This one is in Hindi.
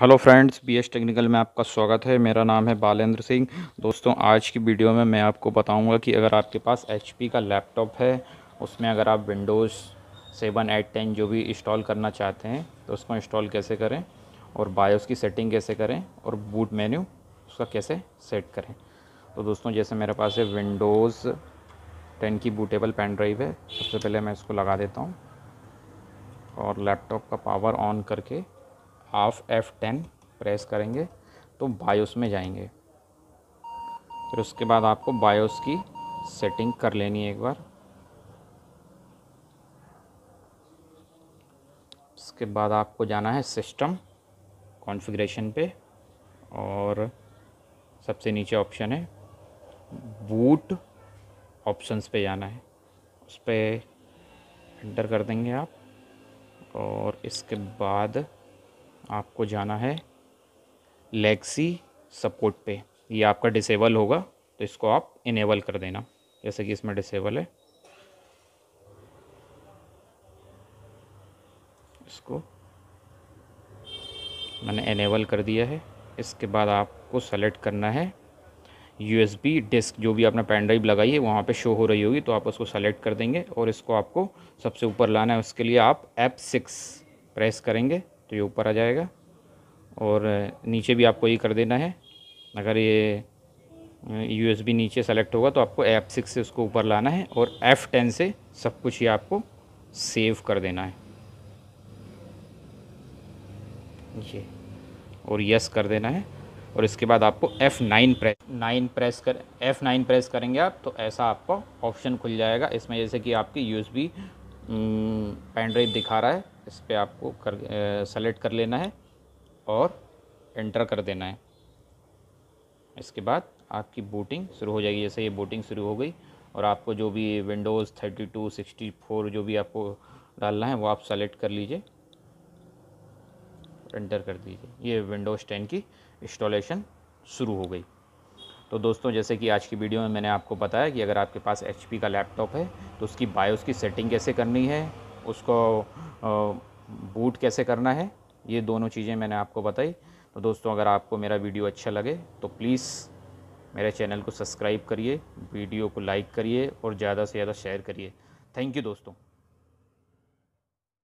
हेलो फ्रेंड्स एस टेक्निकल में आपका स्वागत है मेरा नाम है बालेंद्र सिंह दोस्तों आज की वीडियो में मैं आपको बताऊंगा कि अगर आपके पास एचपी का लैपटॉप है उसमें अगर आप विंडोज़ सेवन एट टेन जो भी इंस्टॉल करना चाहते हैं तो उसको इंस्टॉल कैसे करें और बायोस की सेटिंग कैसे करें और बूट मेन्यू उसका कैसे सेट करें तो दोस्तों जैसे मेरे पास है विंडोज़ टेन की बूटेबल पेन ड्राइव है सबसे पहले मैं इसको लगा देता हूँ और लैपटॉप का पावर ऑन करके हाफ एफ़ टेन प्रेस करेंगे तो बायोस में जाएंगे फिर तो उसके बाद आपको बायोस की सेटिंग कर लेनी है एक बार उसके बाद आपको जाना है सिस्टम कॉन्फ़िगरेशन पे और सबसे नीचे ऑप्शन है बूट ऑप्शंस पे जाना है उस पर एंटर कर देंगे आप और इसके बाद आपको जाना है लेक्सी सपोर्ट पे ये आपका डिसेबल होगा तो इसको आप इनेबल कर देना जैसे कि इसमें डिसेबल है इसको मैंने इनेबल कर दिया है इसके बाद आपको सेलेक्ट करना है यूएसबी डिस्क जो भी आपने पेन ड्राइव लगाई है वहाँ पे शो हो रही होगी तो आप उसको सेलेक्ट कर देंगे और इसको आपको सबसे ऊपर लाना है उसके लिए आप एप सिक्स प्रेस करेंगे तो ये ऊपर आ जाएगा और नीचे भी आपको ये कर देना है अगर ये यू नीचे सेलेक्ट होगा तो आपको एफ़ सिक्स से उसको ऊपर लाना है और एफ़ टेन से सब कुछ ये आपको सेव कर देना है ये और यस कर देना है और इसके बाद आपको F9 प्रेस नाइन प्रेस कर F9 प्रेस करेंगे आप तो ऐसा आपको ऑप्शन खुल जाएगा इसमें जैसे कि आपकी यू एस पेन ड्राइव दिखा रहा है इस पर आपको कर सेलेक्ट कर लेना है और एंटर कर देना है इसके बाद आपकी बूटिंग शुरू हो जाएगी जैसे ये बूटिंग शुरू हो गई और आपको जो भी Windows thirty two sixty four जो भी आपको डालना है वो आप सेलेक्ट कर लीजिए एंटर कर दीजिए ये विंडोज़ टेन की इंस्टॉलेशन शुरू हो गई तो दोस्तों जैसे कि आज की वीडियो में मैंने आपको बताया कि अगर आपके पास एच का लैपटॉप है तो उसकी बायोस की सेटिंग कैसे करनी है उसको बूट कैसे करना है ये दोनों चीज़ें मैंने आपको बताई तो दोस्तों अगर आपको मेरा वीडियो अच्छा लगे तो प्लीज़ मेरे चैनल को सब्सक्राइब करिए वीडियो को लाइक करिए और ज़्यादा से ज़्यादा शेयर करिए थैंक यू दोस्तों